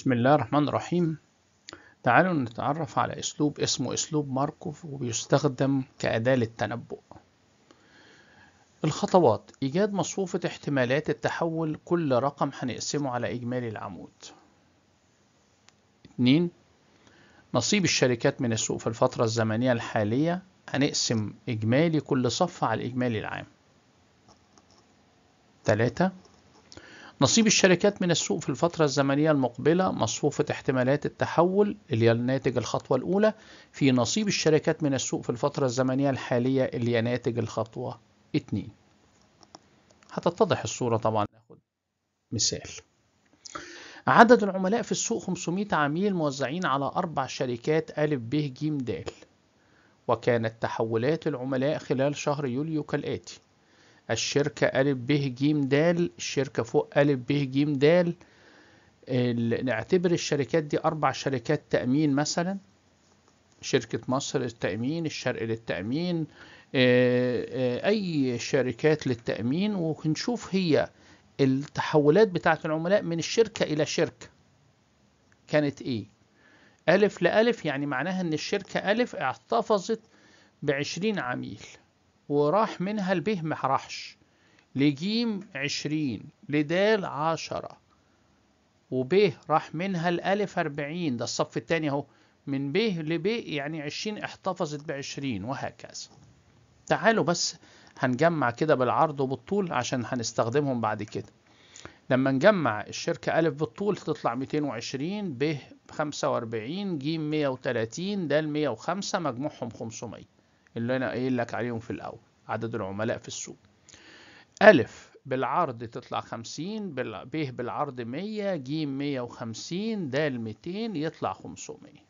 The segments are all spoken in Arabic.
بسم الله الرحمن الرحيم تعالوا نتعرف على أسلوب اسمه أسلوب ماركوف وبيستخدم كأداة للتنبؤ الخطوات إيجاد مصفوفة احتمالات التحول كل رقم هنقسمه على إجمالي العمود اتنين نصيب الشركات من السوق في الفترة الزمنية الحالية هنقسم إجمالي كل صف على الإجمالي العام تلاته نصيب الشركات من السوق في الفترة الزمنية المقبلة مصفوفة احتمالات التحول اللي هي ناتج الخطوة الأولى في نصيب الشركات من السوق في الفترة الزمنية الحالية اللي هي ناتج الخطوة 2 هتتضح الصورة طبعا ناخد مثال عدد العملاء في السوق 500 عميل موزعين على أربع شركات أ ب ج د وكانت تحولات العملاء خلال شهر يوليو كالآتي الشركة أ ب ج د الشركة فوق أ ب ج د نعتبر الشركات دي أربع شركات تأمين مثلا شركة مصر للتأمين الشرق للتأمين آه، آه، أي شركات للتأمين ونشوف هي التحولات بتاعة العملاء من الشركة إلى شركة كانت إيه ألف لألف يعني معناها إن الشركة ألف احتفظت بعشرين عميل وراح منها لب ما راحش لجيم عشرين لدال عشرة وب راح منها الألف أربعين ده الصف التاني أهو من به لب يعني عشرين احتفظت بعشرين وهكذا تعالوا بس هنجمع كده بالعرض وبالطول عشان هنستخدمهم بعد كده لما نجمع الشركة ألف بالطول تطلع 220 ب 45 ج 130 د 105 مجموعهم 500 اللي انا قايل لك عليهم في الاول عدد العملاء في السوق الف بالعرض تطلع خمسين ب بالعرض مية ج مية وخمسين د ميتين يطلع خمسمية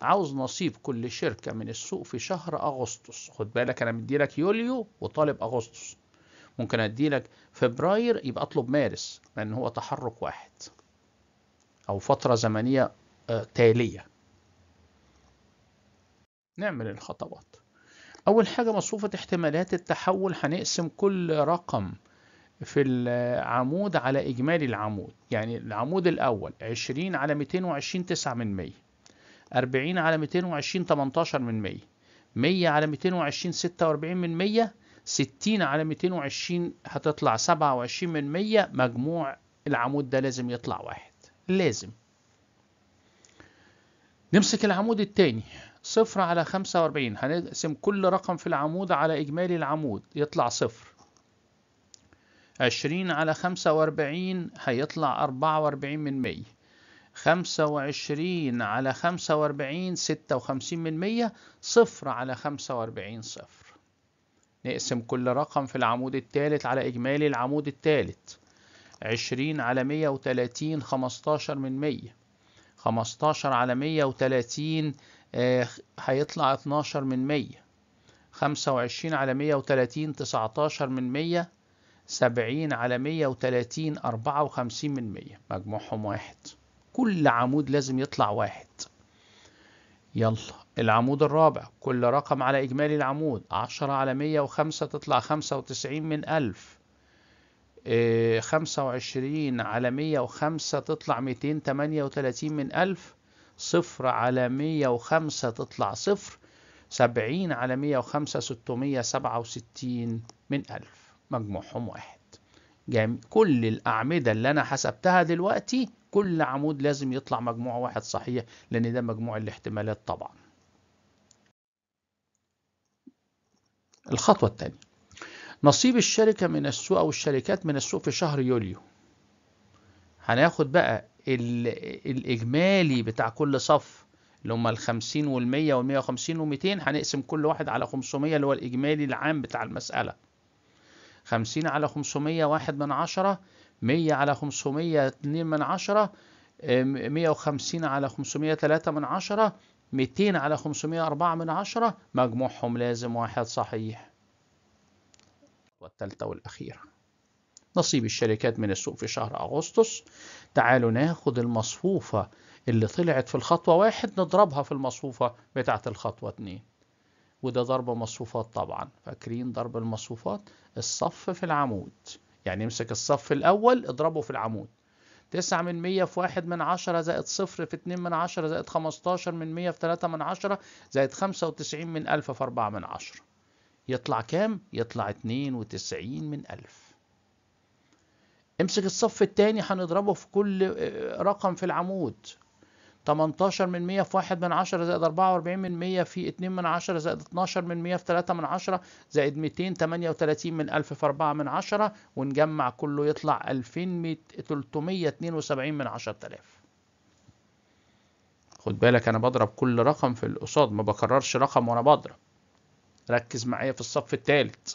عاوز نصيب كل شركة من السوق في شهر أغسطس خد بالك أنا مديلك يوليو وطالب أغسطس ممكن أديلك فبراير يبقى أطلب مارس لأن هو تحرك واحد أو فترة زمنية آه، تالية نعمل الخطوات أول حاجة مصفوفة احتمالات التحول هنقسم كل رقم في العمود على إجمالي العمود يعني العمود الأول 20 على 220 9 من 100 40 على 220 18 من 100 100 على 220 46 من 100 60 على 220 هتطلع 27 من 100 مجموع العمود ده لازم يطلع واحد لازم نمسك العمود الثاني صفر على خمسة واربعين هنقسم كل رقم في العمود على إجمالي العمود يطلع صفر عشرين على خمسة واربعين هيطلع أربعة واربعين من مية خمسة وعشرين على خمسة واربعين ستة وخمسين من مية صفر على خمسة واربعين صفر نقسم كل رقم في العمود التالت على إجمالي العمود التالت عشرين على مية وتلاتين خمستاشر من مية خمستاشر على مية وتلاتين آه، هيطلع 12 من 100 25 على 130 19 من 100 70 على 130 54 من 100 مجموعهم واحد كل عمود لازم يطلع واحد يلا العمود الرابع كل رقم على إجمالي العمود 10 على 105 تطلع 95 من 1000 25 آه، على 105 تطلع 238 من 1000 صفر على مية وخمسة تطلع صفر سبعين على مية وخمسة ستمية سبعة وستين من ألف مجموعهم واحد جميل. كل الأعمدة اللي أنا حسبتها دلوقتي كل عمود لازم يطلع مجموعة واحد صحيح لأن ده مجموع الاحتمالات طبعا الخطوة الثانية نصيب الشركة من السوق أو الشركات من السوق في شهر يوليو هناخد بقى الإجمالي بتاع كل صف اللي هم ال 50 وال 100 وال 150 و 200 هنقسم كل واحد على 500 اللي هو الإجمالي العام بتاع المسألة 50 على 500 واحد من عشرة 100 على 500 2 من عشرة 150 على 500 3 من عشرة 200 على 500 4 من عشرة مجموعهم لازم واحد صحيح والثالثة والأخيرة نصيب الشركات من السوق في شهر أغسطس تعالوا ناخد المصفوفة اللي طلعت في الخطوة واحد نضربها في المصفوفة بتاعة الخطوة اتنين وده ضرب مصفوفات طبعا فاكرين ضرب المصفوفات الصف في العمود يعني امسك الصف الأول اضربه في العمود تسعة من مية في واحد من عشرة زائد صفر في اتنين من عشرة زائد خمستاشر من مية في تلاتة من عشرة زائد خمسة وتسعين من ألف في أربعة من عشرة يطلع كام؟ يطلع اتنين وتسعين من ألف امسك الصف الثاني هنضربه في كل آه، رقم في العمود 18 من 100 في 1 من 10 زائد 44 من 100 في 2 من 10 زائد 12 من 100 في 3 من 10 زائد 238 من 1000 في 4 من 10 ونجمع كله يطلع 2372 من 10000 خد بالك انا بضرب كل رقم في القصاد ما بكررش رقم وانا بضرب ركز معايا في الصف الثالث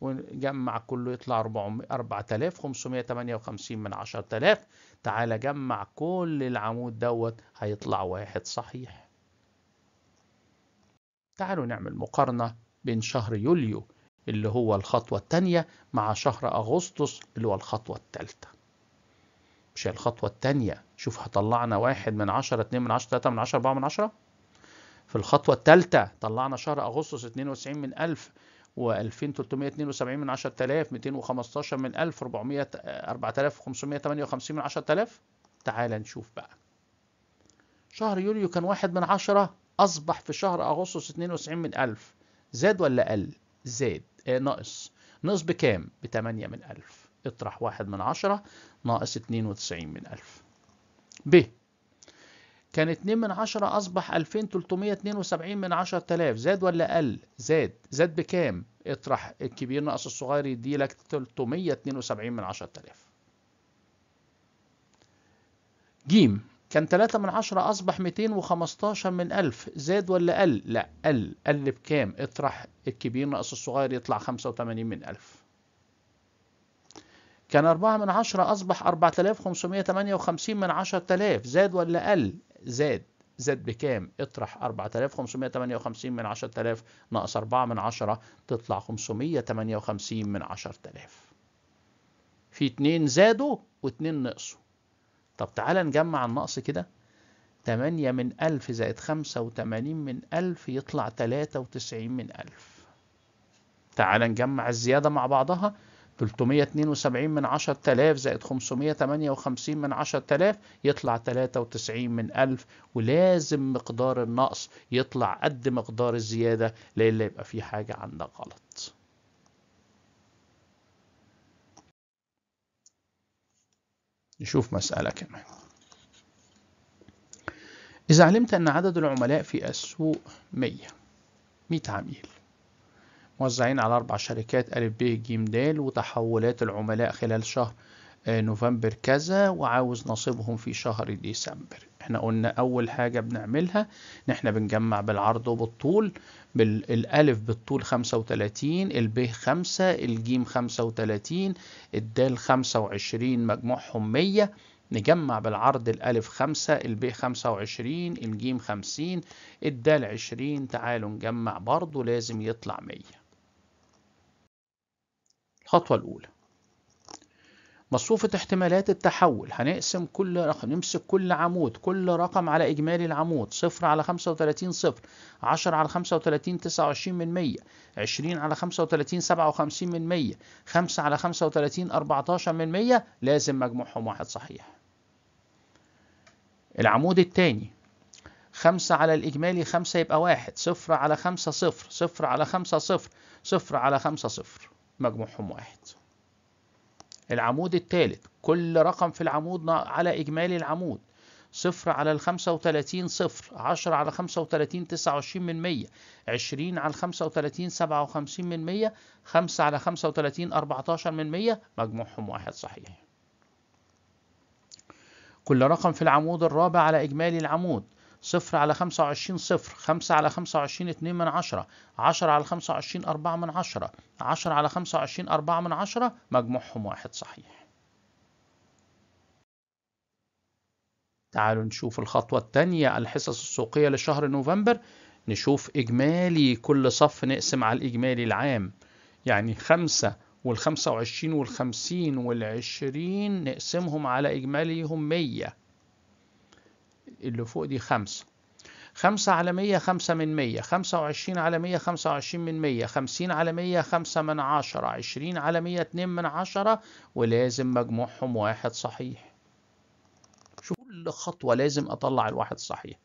ونجمع كله يطلع 4558 من 10000 تعالى جمع كل العمود دوت هيطلع واحد صحيح تعالوا نعمل مقارنة بين شهر يوليو اللي هو الخطوة التانية مع شهر أغسطس اللي هو الخطوة التالتة مش الخطوة التانية شوف هطلعنا واحد من عشرة اتنين من عشرة تلاتة من عشرة أربعة من عشرة في الخطوة التالتة طلعنا شهر أغسطس 92 من ألف و2372 من 10000 215 من 1400 4558 آه، من 10000 تعال نشوف بقى شهر يوليو كان واحد من عشرة أصبح في شهر أغسطس 92 من 1000 زاد ولا قل؟ زاد آه ناقص ناقص بكام؟ ب 8 من 1000 اطرح واحد من عشرة ناقص 92 من 1000 ب كان 2 من 10 أصبح 2372 من 10000 زاد ولا قل؟ زاد زاد بكام؟ اطرح الكبير ناقص الصغير يدي لك 372 من 10000 جيم كان 3 من 10 أصبح 215 من 1000 زاد ولا قل؟ لا قل قل بكام؟ اطرح الكبير ناقص الصغير يطلع 85 من 1000 كان 4 من 10 أصبح 4558 من 10000 زاد ولا قل؟ زاد زاد بكام؟ اطرح 4558 من 10000 ناقص 4 من 10 تطلع 558 من 10000 في 2 زادوا و2 نقصوا طب تعالى نجمع النقص كده 8 من 1000 زائد 85 من 1000 يطلع 93 من 1000 تعالى نجمع الزيادة مع بعضها 372 من 10000 زائد 558 من 10000 يطلع 93 من 1000 ولازم مقدار النقص يطلع قد مقدار الزيادة لإلا يبقى في حاجة عندك غلط نشوف مسألة كمان إذا علمت أن عدد العملاء في السوق 100 100 عميل موزعين على أربع شركات ا ب ج د وتحولات العملاء خلال شهر آه، نوفمبر كذا وعاوز نصيبهم في شهر ديسمبر احنا قلنا أول حاجة بنعملها إن احنا بنجمع بالعرض وبالطول بالالف بالطول خمسة وتلاتين الب خمسة الجيم خمسة وتلاتين الدال خمسة وعشرين مجموعهم مية نجمع بالعرض الألف خمسة الب خمسة وعشرين الجيم خمسين الدال عشرين تعالوا نجمع برضو لازم يطلع مية الخطوة الأولى مصفوفة احتمالات التحول هنقسم كل رقم نمسك كل عمود كل رقم على إجمالي العمود صفر على خمسة وتلاتين صفر عشر على خمسة وتلاتين تسعة وعشرين من مية عشرين على خمسة وتلاتين سبعة وخمسين من مية خمسة على خمسة وتلاتين أربعتاشر من مية لازم مجموعهم واحد صحيح العمود التاني خمسة على الإجمالي خمسة يبقى واحد صفر على خمسة صفر صفر على خمسة صفر صفر على خمسة صفر مجموعهم واحد العمود الثالث كل رقم في العمود على إجمالي العمود صفر على الخمسة وتلاتين صفر عشرة على خمسة وتلاتين تسعة وعشرين من مية عشرين على الخمسة وتلاتين سبعة وخمسين من مية خمسة على خمسة وتلاتين أربعتاشر من مية مجموعهم واحد صحيح كل رقم في العمود الرابع على إجمالي العمود صفر على خمسة وعشرين صفر خمسة على خمسة وعشرين اتنين من عشرة عشرة على خمسة وعشرين أربعة من عشرة عشرة على خمسة وعشرين أربعة من عشرة مجموعهم واحد صحيح تعالوا نشوف الخطوة الثانية الحصص السوقية لشهر نوفمبر نشوف إجمالي كل صف نقسم على الإجمالي العام يعني خمسة والخمسة وعشرين والخمسين والعشرين نقسمهم على إجماليهم مية اللي فوق دي خمسة خمسة على مية خمسة من مية خمسة وعشرين على مية خمسة وعشرين من مية خمسين على مية خمسة من عشرة عشرين على مية اتنين من عشرة ولازم مجموعهم واحد صحيح شوف كل خطوة لازم أطلع الواحد صحيح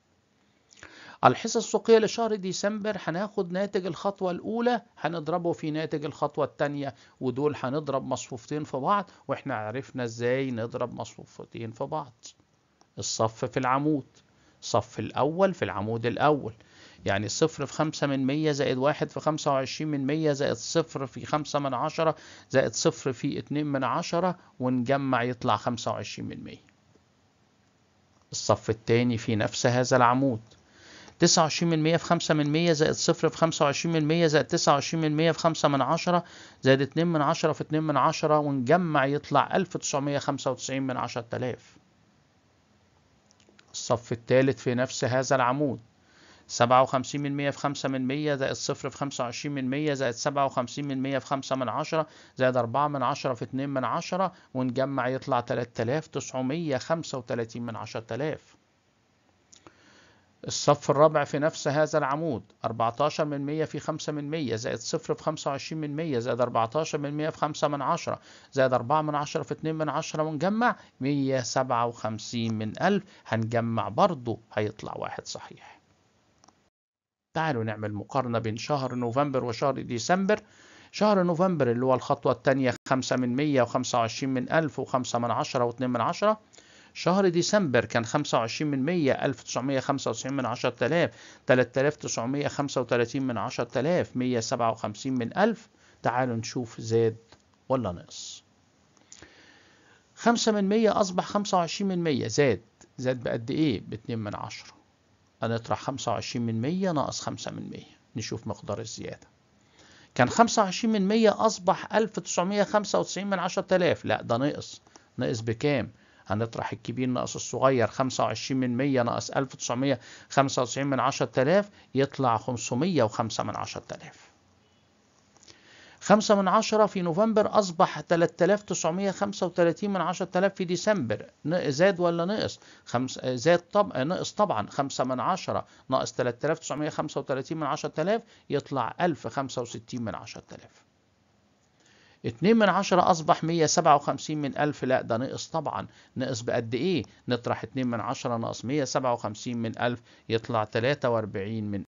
الحصة السوقية لشهر ديسمبر هناخد ناتج الخطوة الأولى هنضربه في ناتج الخطوة التانية ودول هنضرب مصفوفتين في بعض واحنا عرفنا ازاي نضرب مصفوفتين في بعض الصف في العمود الصف الأول في العمود الأول يعني صفر في خمسة من مية زائد واحد في خمسة وعشرين من مية زائد صفر في خمسة من عشرة زائد صفر في اتنين من عشرة ونجمع يطلع خمسة وعشرين من مية الصف التاني في نفس هذا العمود تسعة وعشرين من مية في خمسة من مية زائد صفر في خمسة وعشرين من مية زائد تسعة وعشرين من مية في خمسة من عشرة زائد اتنين من عشرة في اتنين من عشرة ونجمع يطلع ألف تسعمية خمسة وتسعين من عشرة آلاف الصف الثالث في نفس هذا العمود سبعة وخمسين من مية في خمسة من مية زائد صفر في خمسة وعشرين من مية زائد سبعة وخمسين من مية في خمسة من عشرة زائد أربعة من عشرة في اتنين من عشرة ونجمع يطلع تلات آلاف تسعمية خمسة وتلاتين من عشرة آلاف الصف الرابع في نفس هذا العمود 14 من 100 في 5 من 100 زائد 0 في 25 من 100 زائد 14 من 100 في 5 من 10 زائد 4 من 10 في 2 من 10 ونجمع 157 من 1000 هنجمع برضو هيطلع واحد صحيح تعالوا نعمل مقارنة بين شهر نوفمبر وشهر ديسمبر شهر نوفمبر اللي هو الخطوة الثانية 5 من 100 و25 من 1000 و5 من 10 و2 من 10 شهر ديسمبر كان 25 من 100 1995 من 10000 3935 من 10000 157 من 1000 تعالوا نشوف زاد ولا نقص 5 من 100 أصبح 25 من 100 زاد زاد بقد إيه؟ ب 2 من 10 هنطرح 25 من 100 ناقص 5 من 100 نشوف مقدار الزيادة كان 25 من 100 أصبح 1995 من 10000 لا ده نقص نقص بكام؟ هنطرح الكبير ناقص الصغير 25 من 100 ناقص 1995 من 10000 يطلع 505 من 10000 5 من 10 في نوفمبر أصبح 3935 من 10000 في ديسمبر زاد ولا نقص خمس زاد طب... نقص طبعا 5 من 10 ناقص 3935 من 10000 يطلع 1065 من 10000 2 من 10 أصبح 157 من 1000 لا ده نقص طبعا نقص بقد إيه نطرح 2 من 10 ناقص 157 من 1000 يطلع 43 من